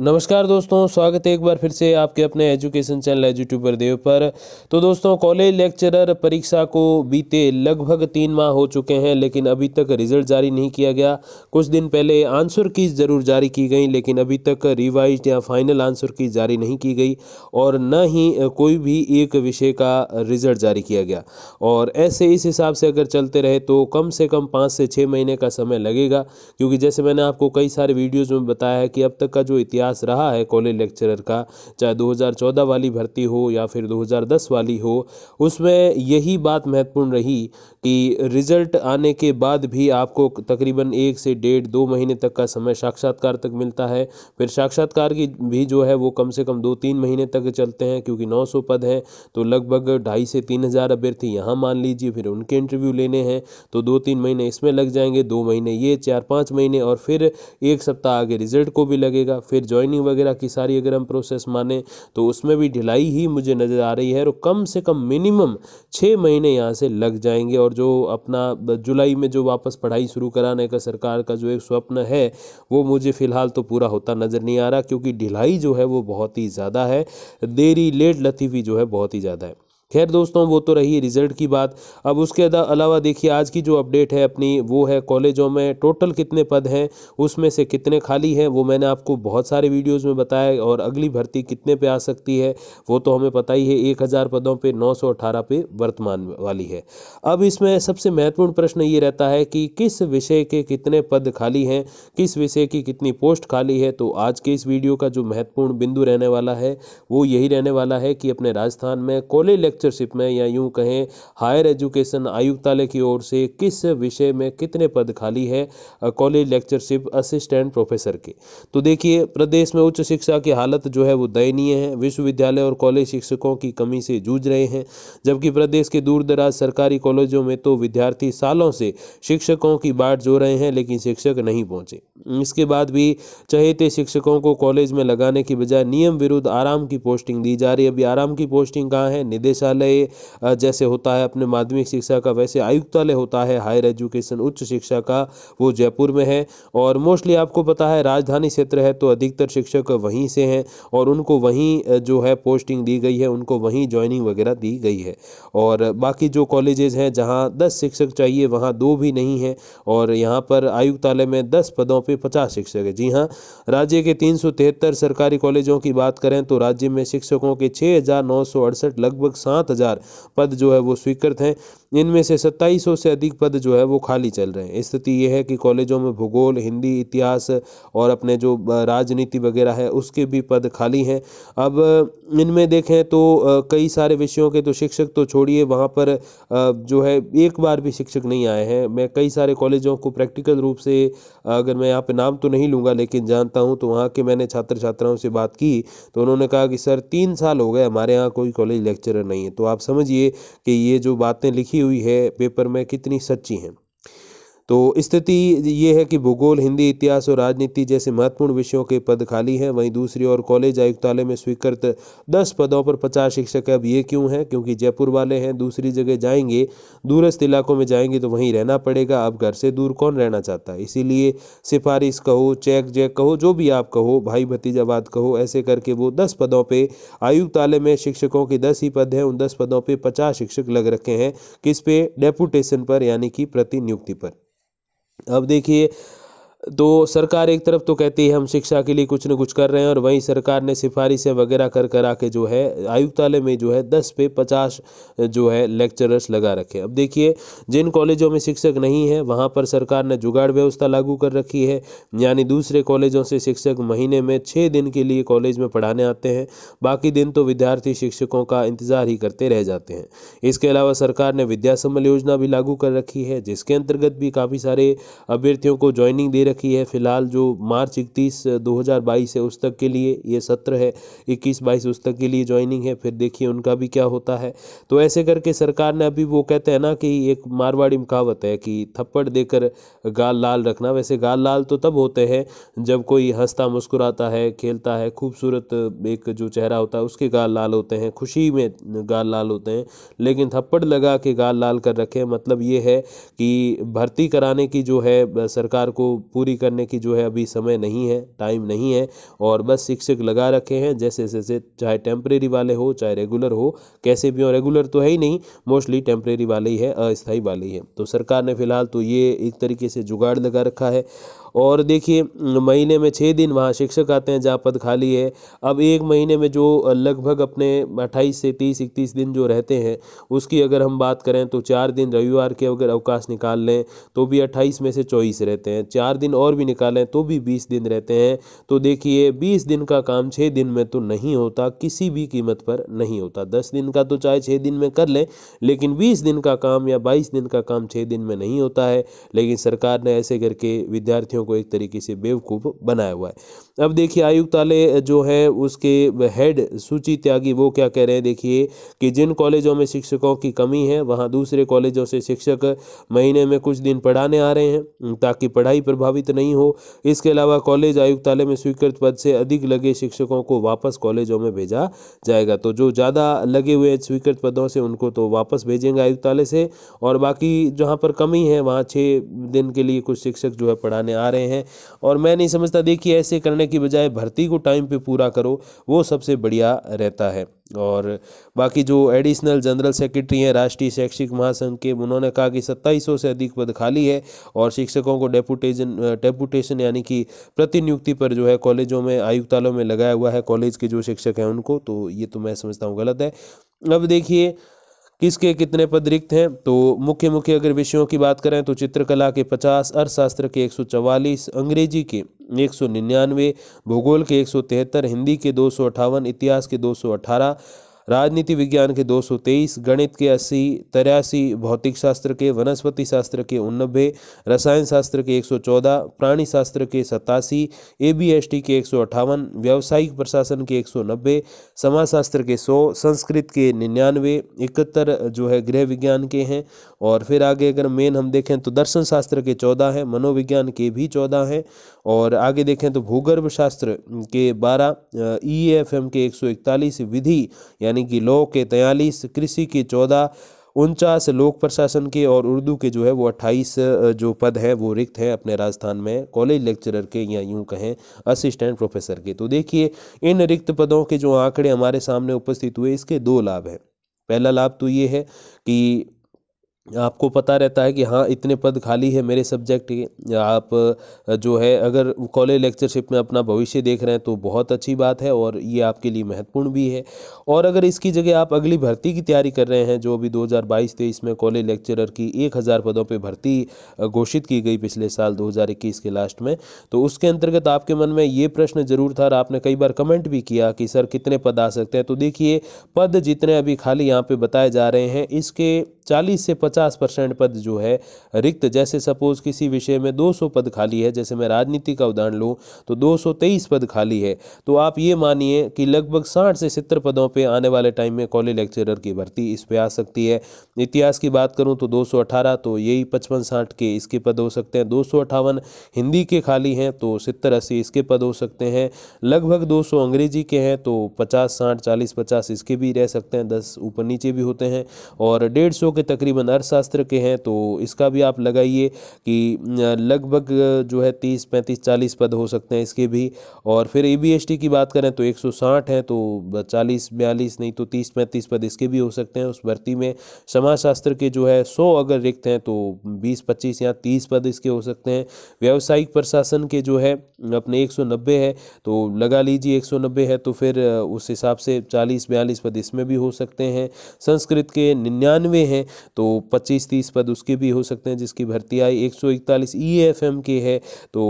नमस्कार दोस्तों स्वागत है एक बार फिर से आपके अपने एजुकेशन चैनल एजुट्यूबर देव पर तो दोस्तों कॉलेज लेक्चरर परीक्षा को बीते लगभग तीन माह हो चुके हैं लेकिन अभी तक रिजल्ट जारी नहीं किया गया कुछ दिन पहले आंसर की ज़रूर जारी की गई लेकिन अभी तक रिवाइज या फाइनल आंसर की जारी नहीं की गई और न ही कोई भी एक विषय का रिजल्ट जारी किया गया और ऐसे इस हिसाब से अगर चलते रहे तो कम से कम पाँच से छः महीने का समय लगेगा क्योंकि जैसे मैंने आपको कई सारे वीडियोज़ में बताया है कि अब तक का जो इतिहास इतिहास रहा है कॉलेज लेक्चरर का चाहे 2014 वाली भर्ती हो या फिर 2010 वाली हो उसमें यही बात महत्वपूर्ण रही कि रिज़ल्ट आने के बाद भी आपको तकरीबन एक से डेढ़ दो महीने तक का समय साक्षात्कार तक मिलता है फिर साक्षात्कार की भी जो है वो कम से कम दो तीन महीने तक चलते हैं क्योंकि 900 पद हैं तो लगभग ढाई से तीन हज़ार अभ्यर्थी यहाँ मान लीजिए फिर उनके इंटरव्यू लेने हैं तो दो तीन महीने इसमें लग जाएंगे दो महीने ये चार पाँच महीने और फिर एक सप्ताह आगे रिजल्ट को भी लगेगा फिर ज्वाइनिंग वगैरह की सारी अगर हम प्रोसेस माने तो उसमें भी ढिलाई ही मुझे नज़र आ रही है और कम से कम मिनिमम छः महीने यहाँ से लग जाएंगे और जो अपना जुलाई में जो वापस पढ़ाई शुरू कराने का सरकार का जो एक स्वप्न है वो मुझे फ़िलहाल तो पूरा होता नज़र नहीं आ रहा क्योंकि ढिलाई जो है वो बहुत ही ज़्यादा है देरी लेट लतीफ़ी जो है बहुत ही ज़्यादा है खैर दोस्तों वो तो रही रिजल्ट की बात अब उसके अलावा देखिए आज की जो अपडेट है अपनी वो है कॉलेजों में टोटल कितने पद हैं उसमें से कितने खाली हैं वो मैंने आपको बहुत सारे वीडियोज़ में बताया और अगली भर्ती कितने पे आ सकती है वो तो हमें पता ही है एक हज़ार पदों पे अठारह पे वर्तमान वाली है अब इसमें सबसे महत्वपूर्ण प्रश्न ये रहता है कि किस विषय के कितने पद खाली हैं किस विषय की कितनी पोस्ट खाली है तो आज के इस वीडियो का जो महत्वपूर्ण बिंदु रहने वाला है वो यही रहने वाला है कि अपने राजस्थान में कॉलेज लेक्चर मास्टरशिप में या यूं कहें हायर एजुकेशन आयुक्तालय की ओर से किस विषय में कितने पद खाली है कॉलेज लेक्चरशिप असिस्टेंट प्रोफेसर के तो देखिए प्रदेश में उच्च शिक्षा की हालत जो है वो दयनीय है विश्वविद्यालय और कॉलेज शिक्षकों की कमी से जूझ रहे हैं जबकि प्रदेश के दराज सरकारी कॉलेजों में तो विद्यार्थी सालों से शिक्षकों की बाट जो रहे हैं लेकिन शिक्षक नहीं पहुंचे इसके बाद भी चहेते शिक्षकों को कॉलेज में लगाने की बजाय नियम विरुद्ध आराम की पोस्टिंग दी जा रही है अभी आराम की पोस्टिंग कहाँ है निदेशक निदेशालय जैसे होता है अपने माध्यमिक शिक्षा का वैसे आयुक्तालय होता है हायर एजुकेशन उच्च शिक्षा का वो जयपुर में है और मोस्टली आपको पता है राजधानी क्षेत्र है तो अधिकतर शिक्षक वहीं से हैं और उनको वहीं जो है पोस्टिंग दी गई है उनको वहीं ज्वाइनिंग वगैरह दी गई है और बाकी जो कॉलेजेस हैं जहाँ दस शिक्षक चाहिए वहाँ दो भी नहीं है और यहाँ पर आयुक्तालय में दस पदों पर पचास शिक्षक है जी हाँ राज्य के तीन सरकारी कॉलेजों की बात करें तो राज्य में शिक्षकों के छः लगभग सात हज़ार पद जो है वो स्वीकृत हैं इनमें से सत्ताईस से अधिक पद जो है वो खाली चल रहे हैं स्थिति ये है कि कॉलेजों में भूगोल हिंदी इतिहास और अपने जो राजनीति वगैरह है उसके भी पद खाली हैं अब इनमें देखें तो कई सारे विषयों के तो शिक्षक तो छोड़िए वहाँ पर जो है एक बार भी शिक्षक नहीं आए हैं मैं कई सारे कॉलेजों को प्रैक्टिकल रूप से अगर मैं यहाँ पर नाम तो नहीं लूँगा लेकिन जानता हूँ तो वहाँ के मैंने छात्र छात्राओं से बात की तो उन्होंने कहा कि सर तीन साल हो गए हमारे यहाँ कोई कॉलेज लेक्चरर नहीं नहीं है तो आप समझिए कि ये जो बातें लिखी हुई है पेपर में कितनी सच्ची हैं तो स्थिति ये है कि भूगोल हिंदी इतिहास और राजनीति जैसे महत्वपूर्ण विषयों के पद खाली हैं वहीं दूसरी ओर कॉलेज आयुक्तालय में स्वीकृत दस पदों पर पचास शिक्षक अब ये क्यों हैं क्योंकि जयपुर वाले हैं दूसरी जगह जाएंगे दूरस्थ इलाकों में जाएंगे तो वहीं रहना पड़ेगा अब घर से दूर कौन रहना चाहता है इसीलिए सिफारिश कहो चेक जैक कहो जो भी आप कहो भाई भतीजावाद कहो ऐसे करके वो दस पदों पर आयुक्तालय में शिक्षकों के दस ही पद हैं उन दस पदों पर पचास शिक्षक लग रखे हैं किस पे डेपुटेशन पर यानी कि प्रतिनियुक्ति पर अब देखिए तो सरकार एक तरफ तो कहती है हम शिक्षा के लिए कुछ न कुछ कर रहे हैं और वहीं सरकार ने सिफारिशें वगैरह कर करा के जो है आयुक्तालय में जो है दस पे पचास जो है लेक्चरर्स लगा रखे अब देखिए जिन कॉलेजों में शिक्षक नहीं है वहाँ पर सरकार ने जुगाड़ व्यवस्था लागू कर रखी है यानी दूसरे कॉलेजों से शिक्षक महीने में छः दिन के लिए कॉलेज में पढ़ाने आते हैं बाकी दिन तो विद्यार्थी शिक्षकों का इंतजार ही करते रह जाते हैं इसके अलावा सरकार ने विद्यासम्बल योजना भी लागू कर रखी है जिसके अंतर्गत भी काफ़ी सारे अभ्यर्थियों को ज्वाइनिंग दे रखी है फिलहाल जो मार्च इकतीस दो हजार बाईस है उस तक के लिए ये सत्र है इक्कीस बाईस उस तक के लिए ज्वाइनिंग है फिर देखिए उनका भी क्या होता है तो ऐसे करके सरकार ने अभी वो कहते हैं ना कि एक मारवाड़ी मुकावत कहावत है कि थप्पड़ देकर गाल लाल रखना वैसे गाल लाल तो तब होते हैं जब कोई हंसता मुस्कुराता है खेलता है खूबसूरत एक जो चेहरा होता है उसके गाल लाल होते हैं खुशी में गाल लाल होते हैं लेकिन थप्पड़ लगा के गाल लाल कर रखे मतलब ये है कि भर्ती कराने की जो है सरकार को पूरी पूरी करने की जो है अभी समय नहीं है टाइम नहीं है और बस शिक्षक लगा रखे हैं जैसे जैसे चाहे टेम्प्रेरी वाले हो चाहे रेगुलर हो कैसे भी हो रेगुलर तो है ही नहीं मोस्टली टेम्प्रेरी वाले ही है अस्थायी वाले ही है तो सरकार ने फिलहाल तो ये एक तरीके से जुगाड़ लगा रखा है और देखिए महीने में छः दिन वहाँ शिक्षक आते हैं जहाँ पद खाली है अब एक महीने में जो लगभग अपने अट्ठाईस से तीस इकतीस दिन जो रहते हैं उसकी अगर हम बात करें तो चार दिन रविवार के अगर अवकाश निकाल लें तो भी अट्ठाईस में से चौबीस रहते हैं चार दिन और भी निकालें तो भी बीस दिन रहते हैं तो देखिए बीस दिन का काम छः दिन में तो नहीं होता किसी भी कीमत पर नहीं होता दस दिन का तो चाहे छः दिन में कर लें लेकिन बीस दिन का काम या बाईस दिन का काम छः दिन में नहीं होता है लेकिन सरकार ने ऐसे करके विद्यार्थियों को एक तरीके से बेवकूफ़ बनाया हुआ है अब देखिए आयुक्तालय जो है उसके हेड सूची त्यागी वो क्या कह रहे हैं देखिए कि जिन कॉलेजों में शिक्षकों की कमी है वहाँ दूसरे कॉलेजों से शिक्षक महीने में कुछ दिन पढ़ाने आ रहे हैं ताकि पढ़ाई प्रभावित नहीं हो इसके अलावा कॉलेज आयुक्तालय में स्वीकृत पद से अधिक लगे शिक्षकों को वापस कॉलेजों में भेजा जाएगा तो जो ज़्यादा लगे हुए स्वीकृत पदों से उनको तो वापस भेजेंगे आयुक्तालय से और बाकी जहाँ पर कमी है वहाँ छः दिन के लिए कुछ शिक्षक जो है पढ़ाने आ रहे हैं और मैं नहीं समझता देखिए ऐसे करने की बजाय भर्ती को टाइम पे पूरा करो वो सबसे बढ़िया रहता है और बाकी जो एडिशनल जनरल सेक्रेटरी हैं राष्ट्रीय शैक्षिक महासंघ के उन्होंने कहा कि सत्ताईस से अधिक पद खाली है और शिक्षकों को डेपुटेशन डेपुटेशन यानी कि प्रतिनियुक्ति पर जो है कॉलेजों में आयुक्तालों में लगाया हुआ है कॉलेज के जो शिक्षक हैं उनको तो ये तो मैं समझता हूँ गलत है अब देखिए किसके कितने पद रिक्त हैं तो मुख्य मुख्य अगर विषयों की बात करें तो चित्रकला के पचास अर्थशास्त्र के एक अंग्रेजी के एक भूगोल के एक हिंदी के दो इतिहास के दो राजनीति विज्ञान के 223 गणित के अस्सी तिरासी भौतिक शास्त्र के वनस्पति शास्त्र के उन्नबे रसायन शास्त्र के 114 प्राणी शास्त्र के सतासी ए बी एस टी के एक व्यावसायिक प्रशासन के 190 समाजशास्त्र के 100 संस्कृत के निन्यानवे इकहत्तर जो है गृह विज्ञान के हैं और फिर आगे अगर मेन हम देखें तो दर्शन शास्त्र के चौदह हैं मनोविज्ञान के भी चौदह हैं और आगे देखें तो भूगर्भ शास्त्र के बारह ई एफ एम के एक विधि यानी यानी कि लॉ के तैंतालीस कृषि के चौदह उनचास लोक प्रशासन के और उर्दू के जो है वो अट्ठाईस जो पद हैं वो रिक्त हैं अपने राजस्थान में कॉलेज लेक्चरर के या यूं कहें असिस्टेंट प्रोफेसर के तो देखिए इन रिक्त पदों के जो आंकड़े हमारे सामने उपस्थित हुए इसके दो लाभ हैं पहला लाभ तो ये है कि आपको पता रहता है कि हाँ इतने पद खाली है मेरे सब्जेक्ट के आप जो है अगर कॉलेज लेक्चरशिप में अपना भविष्य देख रहे हैं तो बहुत अच्छी बात है और ये आपके लिए महत्वपूर्ण भी है और अगर इसकी जगह आप अगली भर्ती की तैयारी कर रहे हैं जो अभी 2022 हज़ार में कॉलेज लेक्चरर की 1000 पदों पर भर्ती घोषित की गई पिछले साल दो के लास्ट में तो उसके अंतर्गत आपके मन में ये प्रश्न ज़रूर था और आपने कई बार कमेंट भी किया कि सर कितने पद आ सकते हैं तो देखिए पद जितने अभी खाली यहाँ पर बताए जा रहे हैं इसके चालीस से 50 परसेंट पद जो है रिक्त जैसे सपोज किसी विषय में 200 पद खाली है जैसे मैं राजनीति का उदाहरण लूँ तो 223 पद खाली है तो आप ये मानिए कि लगभग साठ से सत्तर पदों पर आने वाले टाइम में कॉलेज लेक्चरर की भर्ती इस पर आ सकती है इतिहास की बात करूँ तो दो तो यही पचपन साठ के इसके पद हो सकते हैं दो हिंदी के खाली हैं तो सत्तर अस्सी इसके पद हो सकते हैं लगभग 200 अंग्रेजी के हैं तो 50 साठ चालीस पचास इसके भी रह सकते हैं दस ऊपर नीचे भी होते हैं और डेढ़ सौ के तकरीबन अर्थ अर्थशास्त्र के हैं तो इसका भी आप लगाइए कि लगभग जो है तीस पैंतीस चालीस पद हो सकते हैं इसके भी और फिर ए की बात करें तो एक हैं तो चालीस बयालीस नहीं तो तीस पैंतीस पद इसके भी हो सकते हैं उस भर्ती में समाजशास्त्र के जो है सौ अगर रिक्त हैं तो बीस पच्चीस या तीस पद इसके हो सकते हैं व्यावसायिक प्रशासन के जो है अपने एक सौ नब्बे है तो लगा लीजिए एक सौ नब्बे है तो फिर उस हिसाब से चालीस बयालीस पद इसमें भी हो सकते हैं संस्कृत के निन्यानवे हैं तो पच्चीस तीस पद उसके भी हो सकते हैं जिसकी भर्ती आई एक सौ इकतालीस ई एफ एम के है तो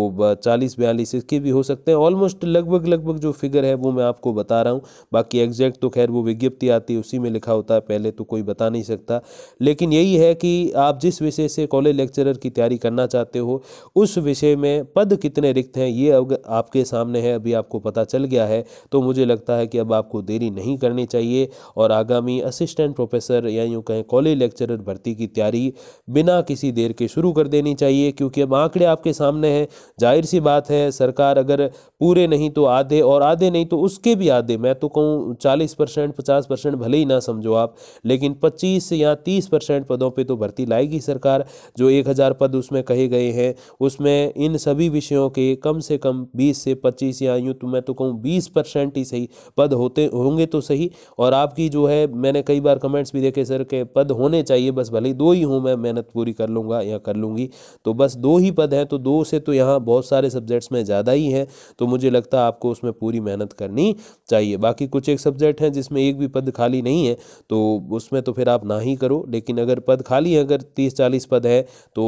चालीस बयालीस इसके भी हो सकते हैं ऑलमोस्ट लगभग लगभग जो फिगर है वो मैं आपको बता रहा हूँ बाकी एग्जैक्ट तो खैर वो विज्ञप्ति आती है उसी में लिखा होता है पहले तो कोई बता नहीं सकता लेकिन यही है कि आप जिस विषय से कॉलेज लेक्चरर की तैयारी करना चाहते हो उस विषय में पद कितने रिक्त हैं ये अगर आपके सामने है अभी आपको पता चल गया है तो मुझे लगता है कि अब आपको देरी नहीं करनी चाहिए और आगामी असिस्टेंट प्रोफेसर या यूँ कहें कॉलेज लेक्चरर भर्ती भर्ती की तैयारी बिना किसी देर के शुरू कर देनी चाहिए क्योंकि अब आंकड़े आपके सामने हैं जाहिर सी बात है सरकार अगर पूरे नहीं तो आधे और आधे नहीं तो उसके भी आधे मैं तो कहूँ चालीस परसेंट पचास परसेंट भले ही ना समझो आप लेकिन पच्चीस या तीस परसेंट पदों पर तो भर्ती लाएगी सरकार जो एक हज़ार पद उसमें कहे गए हैं उसमें इन सभी विषयों के कम से कम बीस से पच्चीस या यूँ तो मैं तो कहूँ बीस परसेंट ही सही पद होते होंगे तो सही और आपकी जो है मैंने कई बार कमेंट्स भी देखे सर के पद होने चाहिए बस भले भले दो ही हूँ मैं मेहनत पूरी कर लूँगा या कर लूँगी तो बस दो ही पद हैं तो दो से तो यहाँ बहुत सारे सब्जेक्ट्स में ज़्यादा ही हैं तो मुझे लगता है आपको उसमें पूरी मेहनत करनी चाहिए बाकी कुछ एक सब्जेक्ट हैं जिसमें एक भी पद खाली नहीं है तो उसमें तो फिर आप ना ही करो लेकिन अगर पद खाली है अगर तीस चालीस पद हैं तो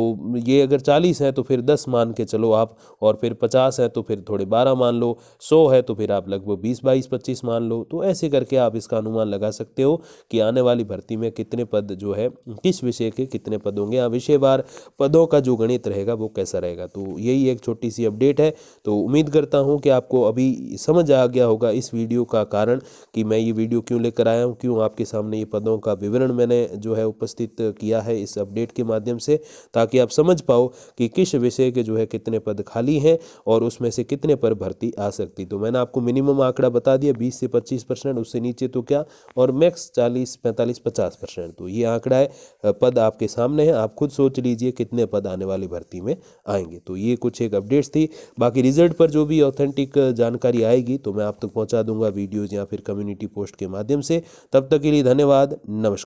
ये अगर चालीस हैं तो फिर दस मान के चलो आप और फिर पचास हैं तो फिर थोड़े बारह मान लो सौ है तो फिर आप लगभग बीस बाईस पच्चीस मान लो तो ऐसे करके आप इसका अनुमान लगा सकते हो कि आने वाली भर्ती में कितने पद जो है किस विषय के कितने पद होंगे हाँ बार पदों का जो गणित रहेगा वो कैसा रहेगा तो यही एक छोटी सी अपडेट है तो उम्मीद करता हूँ कि आपको अभी समझ आ गया होगा इस वीडियो का कारण कि मैं ये वीडियो क्यों लेकर आया हूँ क्यों आपके सामने ये पदों का विवरण मैंने जो है उपस्थित किया है इस अपडेट के माध्यम से ताकि आप समझ पाओ कि किस विषय के जो है कितने पद खाली हैं और उसमें से कितने पर भर्ती आ सकती तो मैंने आपको मिनिमम आंकड़ा बता दिया बीस से पच्चीस परसेंट उससे नीचे तो क्या और मैक्स चालीस पैंतालीस पचास परसेंट तो ये आंकड़ा है पद आपके सामने हैं आप खुद सोच लीजिए कितने पद आने वाली भर्ती में आएंगे तो ये कुछ एक अपडेट्स थी बाकी रिजल्ट पर जो भी ऑथेंटिक जानकारी आएगी तो मैं आप तक पहुँचा दूंगा वीडियोज़ या फिर कम्युनिटी पोस्ट के माध्यम से तब तक के लिए धन्यवाद नमस्कार